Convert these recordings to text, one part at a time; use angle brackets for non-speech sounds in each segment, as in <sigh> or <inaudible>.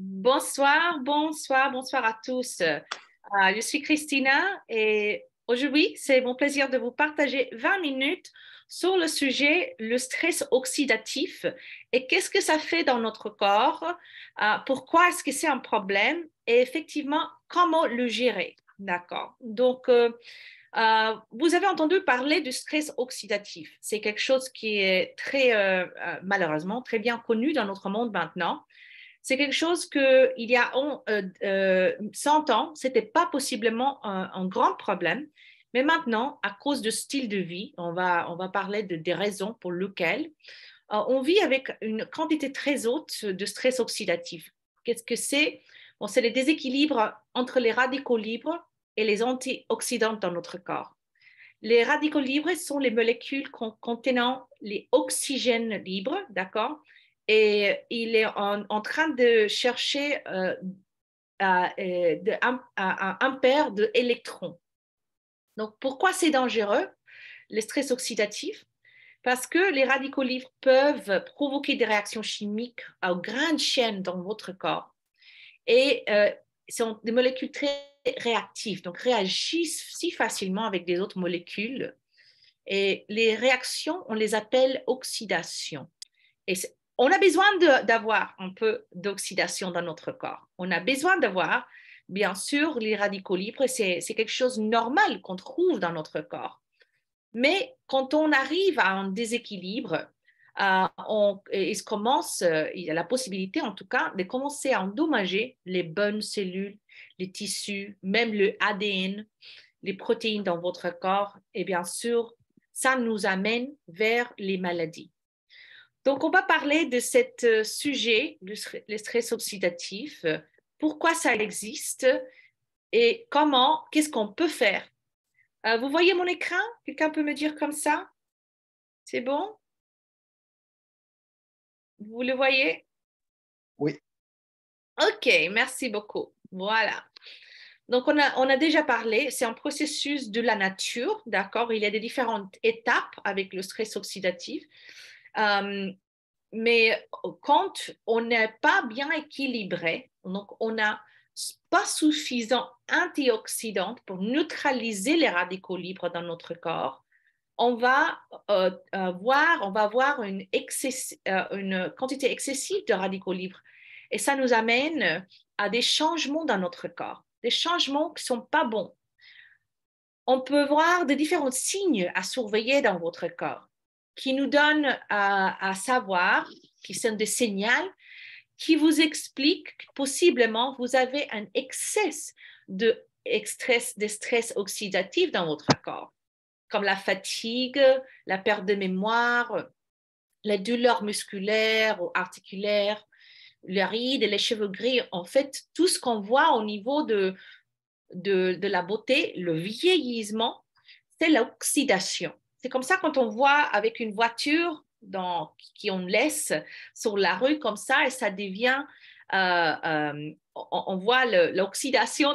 Bonsoir, bonsoir, bonsoir à tous. Euh, je suis Christina et aujourd'hui, c'est mon plaisir de vous partager 20 minutes sur le sujet le stress oxydatif et qu'est-ce que ça fait dans notre corps, euh, pourquoi est-ce que c'est un problème et effectivement comment le gérer. D'accord. Donc, euh, vous avez entendu parler du stress oxydatif. C'est quelque chose qui est très, malheureusement, très bien connu dans notre monde maintenant. C'est quelque chose que il y a 100 euh, euh, ans, c'était pas possiblement un, grand problème, mais maintenant, à cause du style de vie, on va parler de, des raisons pour lesquelles euh, on vit avec une quantité très haute de stress oxydatif. Qu'est-ce que c'est bon, c'est le déséquilibre entre les radicaux libres et les antioxydants dans notre corps. Les radicaux libres sont les molécules contenant les oxygènes libres, d'accord, et il est en, train de chercher euh, à, euh, de, un, à, d'électrons. Donc pourquoi c'est dangereux, le stress oxydatif Parce que les radicaux libres peuvent provoquer des réactions chimiques à grande chaîne dans votre corps. Et euh, ce sont des molécules très réactives, donc réagissent si facilement avec des autres molécules. Et les réactions, on les appelle oxydation. Et on a besoin d'avoir un peu d'oxydation dans notre corps. On a besoin d'avoir, bien sûr, les radicaux libres, c'est quelque chose de normal qu'on trouve dans notre corps. Mais quand on arrive à un déséquilibre, il euh, commence, euh, il y a la possibilité en tout cas de commencer à endommager les bonnes cellules, les tissus, même le ADN, les protéines dans votre corps. Et bien sûr, ça nous amène vers les maladies. Donc, on va parler de ce euh, sujet, le stress oxydatif, euh, pourquoi ça existe et comment, qu'est-ce qu'on peut faire. Euh, vous voyez mon écran Quelqu'un peut me dire comme ça C'est bon Vous le voyez Oui. OK, merci beaucoup. Voilà. Donc, on a, déjà parlé, c'est un processus de la nature, d'accord Il y a des différentes étapes avec le stress oxydatif mais euh, quand on n'est pas bien équilibré, donc on n'a pas suffisant antioxydants pour neutraliser les radicaux libres dans notre corps, on va euh, euh, on va avoir une, quantité excessive de radicaux libres et ça nous amène à des changements dans notre corps, des changements qui ne sont pas bons. On peut voir des différents signes à surveiller dans votre corps qui nous donne à, savoir, qui sont des signaux qui vous expliquent que possiblement vous avez un excès de stress, de stress oxydatif dans votre corps, comme la fatigue, la perte de mémoire, la douleur musculaire ou articulaire, les rides et les cheveux gris. En fait, tout ce qu'on voit au niveau de la beauté, le vieillissement, c'est l'oxydation. C'est comme ça quand on voit avec une voiture qui on laisse sur la rue comme ça et ça devient, euh, euh, on, voit l'oxydation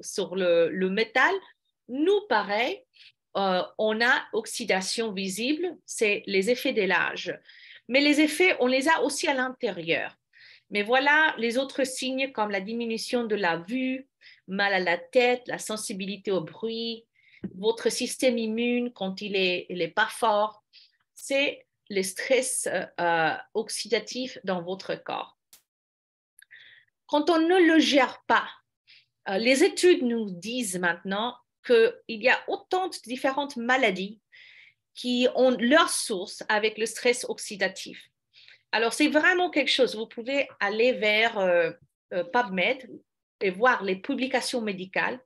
sur, le, métal. Nous, pareil, euh, on a oxydation visible, c'est les effets de l'âge. Mais les effets, on les a aussi à l'intérieur. Mais voilà les autres signes comme la diminution de la vue, mal à la tête, la sensibilité au bruit, votre système immune quand il n'est est pas fort, c'est le stress euh, euh, oxydatif dans votre corps. Quand on ne le gère pas, euh, les études nous disent maintenant qu'il y a autant de différentes maladies qui ont leur source avec le stress oxydatif. Alors, c'est vraiment quelque chose. Vous pouvez aller vers PubMed et voir les publications médicales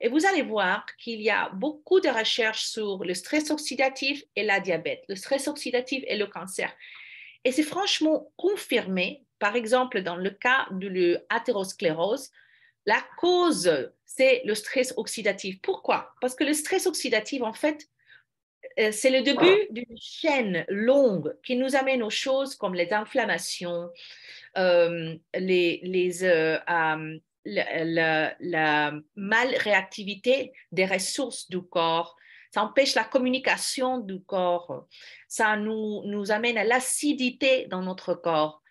et vous allez voir qu'il y a beaucoup de recherches sur le stress oxydatif et la diabète, le stress oxydatif et le cancer. Et c'est franchement confirmé, par exemple, dans le cas de l'athérosclérose, la cause, c'est le stress oxydatif. Pourquoi Parce que le stress oxydatif, en fait, euh, c'est le début ah. d'une chaîne longue qui nous amène aux choses comme les inflammations, euh, les, les euh, la, la, mal-réactivité des ressources du corps, ça empêche la communication du corps, ça nous, nous amène à l'acidité dans notre corps.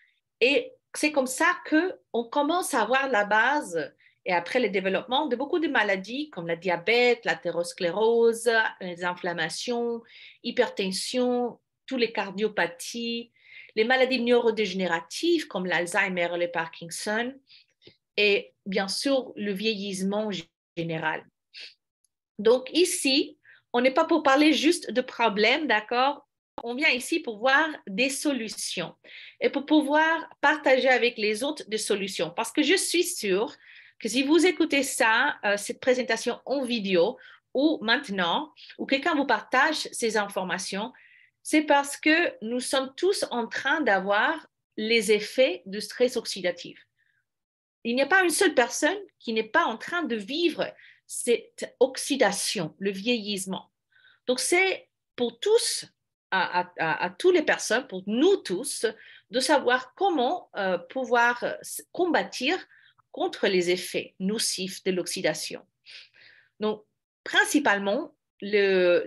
Et c'est comme ça qu'on commence à avoir la base et après le développement de beaucoup de maladies comme la diabète, l'athérosclérose, les inflammations, hypertension, toutes les cardiopathies, les maladies neurodégénératives comme l'Alzheimer le Parkinson. Et bien sûr le vieillissement général. Donc ici, on n'est pas pour parler juste de problèmes, d'accord On vient ici pour voir des solutions et pour pouvoir partager avec les autres des solutions. Parce que je suis sûre que si vous écoutez ça, euh, cette présentation en vidéo ou maintenant, ou quelqu'un vous partage ces informations, c'est parce que nous sommes tous en train d'avoir les effets du stress oxydatif il n'y a pas une seule personne qui n'est pas en train de vivre cette oxydation, le vieillissement. Donc c'est pour tous, à, tous toutes les personnes, pour nous tous, de savoir comment euh, pouvoir combattre contre les effets nocifs de l'oxydation. Donc principalement, le,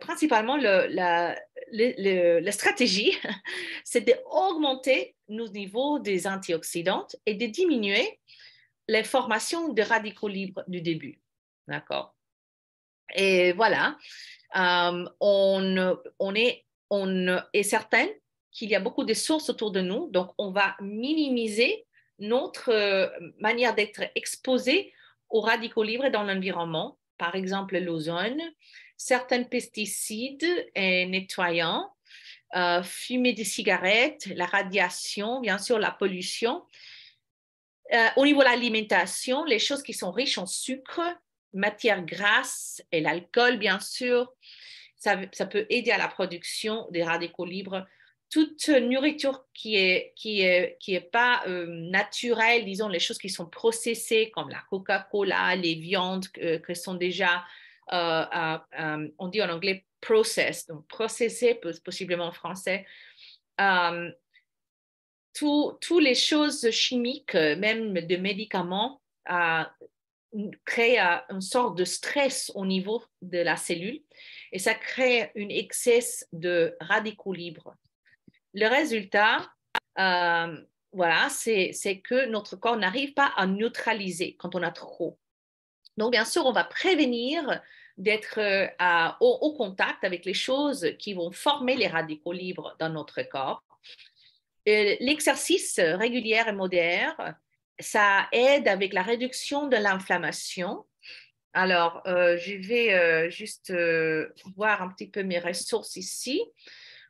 principalement la, stratégie, <laughs> c'est d'augmenter nos niveaux des antioxydants et de diminuer les formations de radicaux libres du début. D'accord Et voilà, euh, on, est, on est certain qu'il y a beaucoup de sources autour de nous, donc on va minimiser notre euh, manière d'être exposé aux radicaux libres dans l'environnement, par exemple l'ozone, certains pesticides et nettoyants, euh, fumer des cigarettes, la radiation, bien sûr la pollution. Euh, au niveau de l'alimentation, les choses qui sont riches en sucre, matières grasses et l'alcool, bien sûr, ça, peut aider à la production des radicaux libres. Toute nourriture qui n'est qui est, pas euh, naturelle, disons les choses qui sont processées comme la Coca-Cola, les viandes euh, qui sont déjà euh, euh, on dit en anglais process, donc processer possiblement en français, euh, toutes les choses chimiques, même de médicaments, créent une sorte de stress au niveau de la cellule et ça crée un excès de radicaux libres. Le résultat, voilà, c'est que notre corps n'arrive pas à neutraliser quand on a trop. Donc, bien sûr, on va prévenir d'être euh, au, contact avec les choses qui vont former les radicaux libres dans notre corps. Euh, l'exercice régulier et moderne, ça aide avec la réduction de l'inflammation. Alors, euh, je vais juste voir un petit peu mes ressources ici.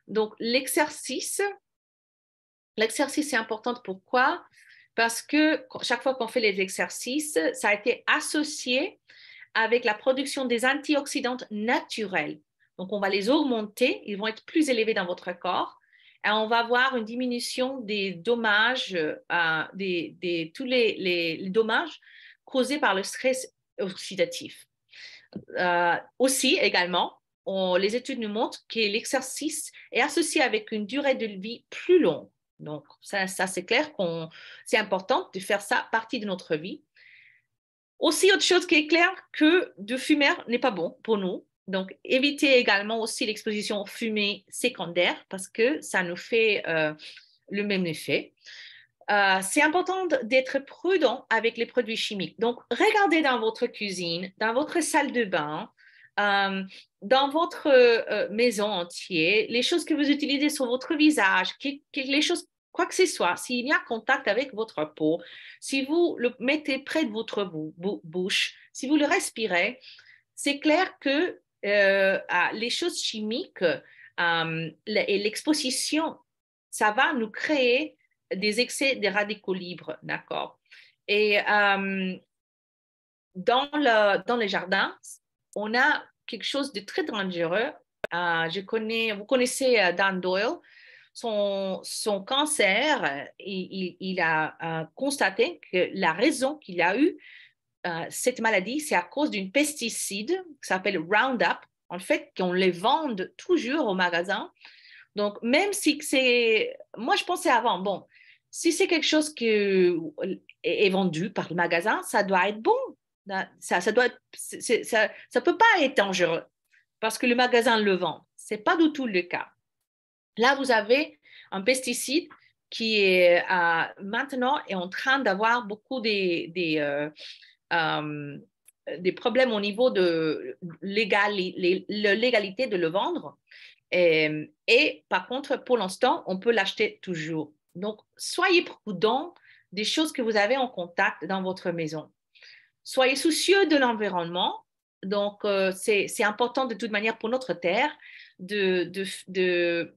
Donc, l'exercice, l'exercice est important pourquoi parce que chaque fois qu'on fait les exercices, ça a été associé avec la production des antioxydants naturels. Donc, on va les augmenter, ils vont être plus élevés dans votre corps et on va avoir une diminution des dommages, euh, tous les, dommages causés par le stress oxydatif. Euh, aussi, également, les études nous montrent que l'exercice est associé avec une durée de vie plus longue donc, ça, c'est clair qu'on, c'est important de faire ça partie de notre vie. Aussi, autre chose qui est claire, que de fumer n'est pas bon pour nous. Donc, évitez également aussi l'exposition aux fumées secondaires parce que ça nous fait euh, le même effet. Euh, c'est important d'être prudent avec les produits chimiques. Donc, regardez dans votre cuisine, dans votre salle de bain, euh, dans votre maison entière, les choses que vous utilisez sur votre visage, les choses quoi que ce soit, s'il y a contact avec votre peau, si vous le mettez près de votre bouche, si vous le respirez, c'est clair que euh, les choses chimiques euh, et l'exposition, ça va nous créer des excès de radicaux libres, d'accord Et euh, dans, le, dans les jardins, on a quelque chose de très dangereux. je connais, vous connaissez Dan Doyle, son, cancer, euh, il, il, a euh, constaté que la raison qu'il a eu euh, cette maladie, c'est à cause d'une pesticide qui s'appelle Roundup, en fait, qu'on les vend toujours au magasin. Donc, même si c'est... Moi, je pensais avant, bon, si c'est quelque chose qui est vendu par le magasin, ça doit être bon. Ça ça, ça, peut pas être dangereux parce que le magasin le vend. C'est pas du tout le cas. Là, vous avez un pesticide qui est euh, maintenant est en train d'avoir beaucoup des, des, euh, euh, problèmes au niveau de légalité de le vendre. Et, par contre, pour l'instant, on peut l'acheter toujours. Donc, soyez prudents des choses que vous avez en contact dans votre maison. Soyez soucieux de l'environnement. Donc, c'est important de toute manière pour notre terre d'être de,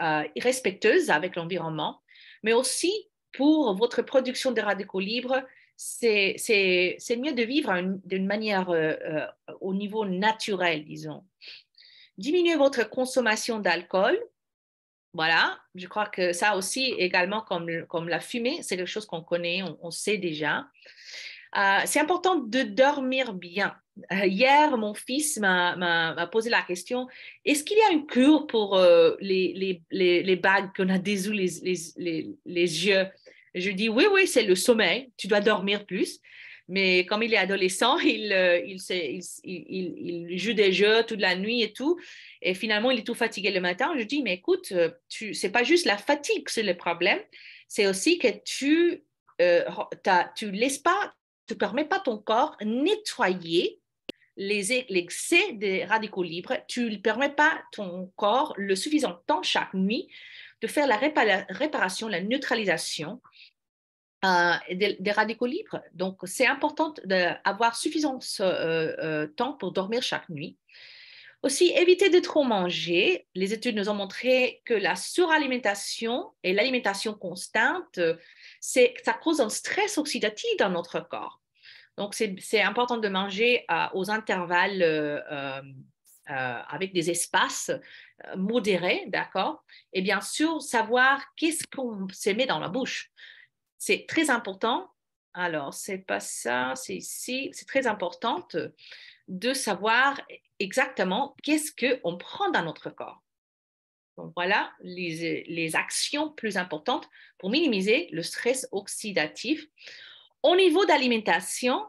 euh, respectueuse avec l'environnement, mais aussi pour votre production de radicaux libres, c'est mieux de vivre d'une manière euh, euh, au niveau naturel, disons. Diminuer votre consommation d'alcool. Voilà, je crois que ça aussi, également comme, comme la fumée, c'est quelque chose qu'on connaît, on, sait déjà. c'est important de dormir bien. Euh, hier, mon fils m'a posé la question, est-ce qu'il y a une cure pour euh, les, bagues qu'on a dessous les, yeux? Je dis, oui, oui, c'est le sommeil, tu dois dormir plus. Mais comme il est adolescent, <laughs> euh, il, joue des jeux toute la nuit et tout. Et finalement, il est tout fatigué le matin. Je dis, mais écoute, ce n'est pas juste la fatigue, c'est le problème. C'est aussi que tu ne laisses pas, tu permets pas ton corps nettoyer l'excès des radicaux libres, tu ne permets pas ton corps le suffisant temps chaque nuit de faire la réparation, la neutralisation euh, des, radicaux libres. Donc, c'est important d'avoir suffisant de euh, euh, temps pour dormir chaque nuit. Aussi, éviter de trop manger. Les études nous ont montré que la suralimentation et l'alimentation constante, c'est, ça cause un stress oxydatif dans notre corps. Donc, c'est important de manger euh, aux intervalles euh, euh, avec des espaces modérés, d'accord Et bien sûr, savoir qu'est-ce qu'on se met dans la bouche. C'est très important. Alors, c'est pas ça, c'est ici. C'est très important de savoir exactement qu'est-ce qu'on prend dans notre corps. Donc voilà les, actions plus importantes pour minimiser le stress oxydatif au niveau d'alimentation,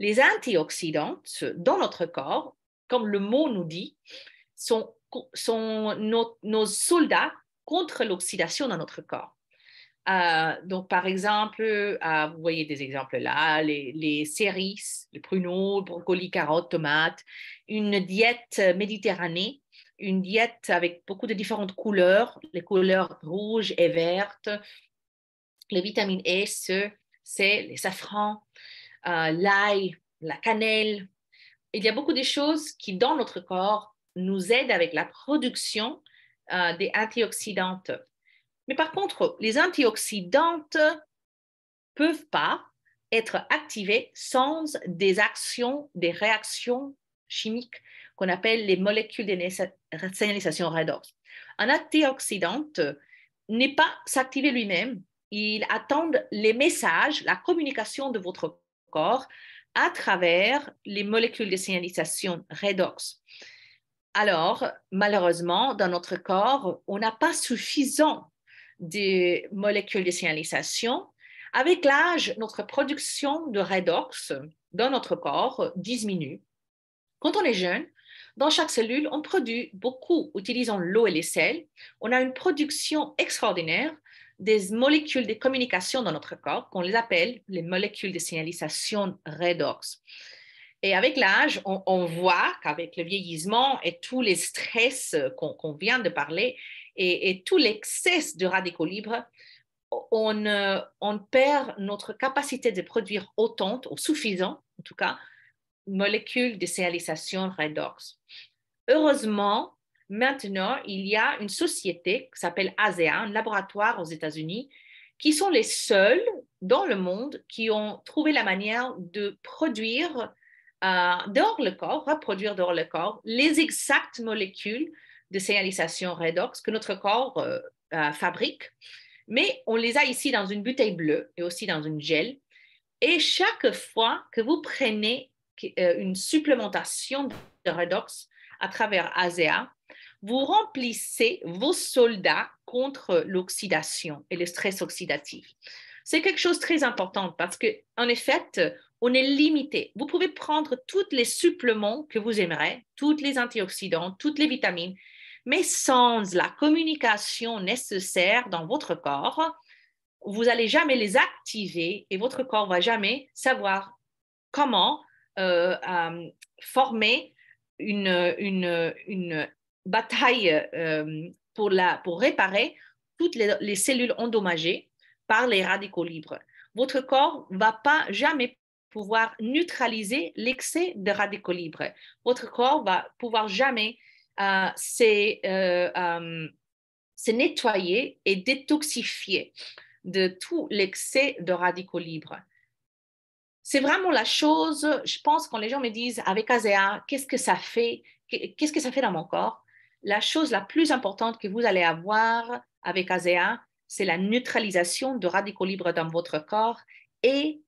les antioxydants dans notre corps, comme le mot nous dit, sont, sont nos, soldats contre l'oxydation dans notre corps. Euh, donc, par exemple, euh, vous voyez des exemples là, les, les cerises, les pruneaux, brocoli, carottes, tomates, une diète méditerranée, une diète avec beaucoup de différentes couleurs, les couleurs rouges et vertes, les vitamines S, e, c'est les safrans, euh, l'ail, la cannelle. Il y a beaucoup de choses qui, dans notre corps, nous aident avec la production euh, des antioxydantes. Mais par contre, les antioxydantes peuvent pas être activées sans des actions, des réactions chimiques qu'on appelle les molécules de signalisation redox. Un antioxydant n'est pas s'activer lui-même, ils attendent les messages, la communication de votre corps à travers les molécules de signalisation redox. Alors, malheureusement, dans notre corps, on n'a pas suffisant de molécules de signalisation. Avec l'âge, notre production de redox dans notre corps diminue. Quand on est jeune, dans chaque cellule, on produit beaucoup utilisant l'eau et les sels. On a une production extraordinaire des molécules de communication dans notre corps qu'on les appelle les molécules de signalisation redox. Et avec l'âge, on, voit qu'avec le vieillissement et tous les stress qu'on vient de parler et, tout l'excès de radicaux libres, on, euh, on, perd notre capacité de produire autant, ou suffisant en tout cas, molécules de signalisation redox. Heureusement, Maintenant, il y a une société qui s'appelle ASEA, un laboratoire aux États-Unis, qui sont les seuls dans le monde qui ont trouvé la manière de produire euh, dehors le corps, reproduire dehors le corps, les exactes molécules de signalisation redox que notre corps euh, euh, fabrique. Mais on les a ici dans une bouteille bleue et aussi dans une gel. Et chaque fois que vous prenez une supplémentation de redox à travers ASEA, vous remplissez vos soldats contre l'oxydation et le stress oxydatif. C'est quelque chose de très important parce que, en effet, on est limité. Vous pouvez prendre tous les suppléments que vous aimerez, tous les antioxydants, toutes les vitamines, mais sans la communication nécessaire dans votre corps, vous n'allez jamais les activer et votre corps ne va jamais savoir comment euh, euh, former une, une, une, bataille euh, pour, la, pour réparer toutes les, cellules endommagées par les radicaux libres. Votre corps ne va pas jamais pouvoir neutraliser l'excès de radicaux libres. Votre corps va pouvoir jamais euh, euh, euh, se, nettoyer et détoxifier de tout l'excès de radicaux libres. C'est vraiment la chose, je pense, quand les gens me disent avec ASEA, qu'est-ce que ça fait Qu'est-ce que ça fait dans mon corps la chose la plus importante que vous allez avoir avec ASEA, c'est la neutralisation de radicaux libres dans votre corps. Et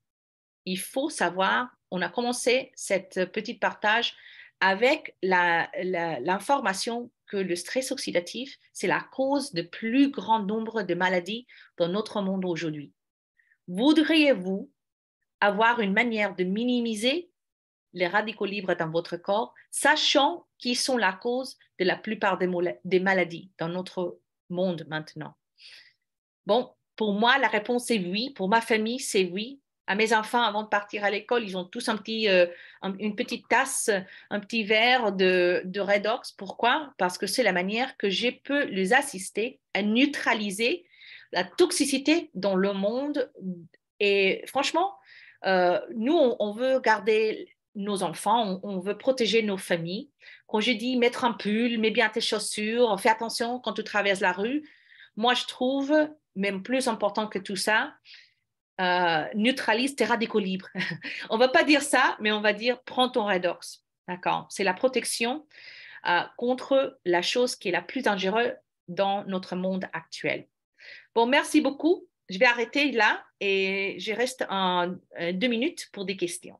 il faut savoir, on a commencé cette petite partage avec l'information que le stress oxydatif, c'est la cause de plus grand nombre de maladies dans notre monde aujourd'hui. Voudriez-vous avoir une manière de minimiser les radicaux libres dans votre corps, sachant qu'ils sont la cause de la plupart des, des maladies dans notre monde maintenant. Bon, pour moi, la réponse est oui. Pour ma famille, c'est oui à mes enfants avant de partir à l'école, ils ont tous un petit, euh, une petite tasse, un petit verre de, de redox. Pourquoi Parce que c'est la manière que je peux les assister à neutraliser la toxicité dans le monde. Et franchement, euh, nous, on, veut garder nos enfants, on, veut protéger nos familles. Quand je dis mettre un pull, mets bien tes chaussures, fais attention quand tu traverses la rue, moi je trouve, même plus important que tout ça, euh, neutralise tes radicaux libres. <laughs> on va pas dire ça, mais on va dire prends ton redox. D'accord C'est la protection euh, contre la chose qui est la plus dangereuse dans notre monde actuel. Bon, merci beaucoup. Je vais arrêter là et je reste euh, deux minutes pour des questions.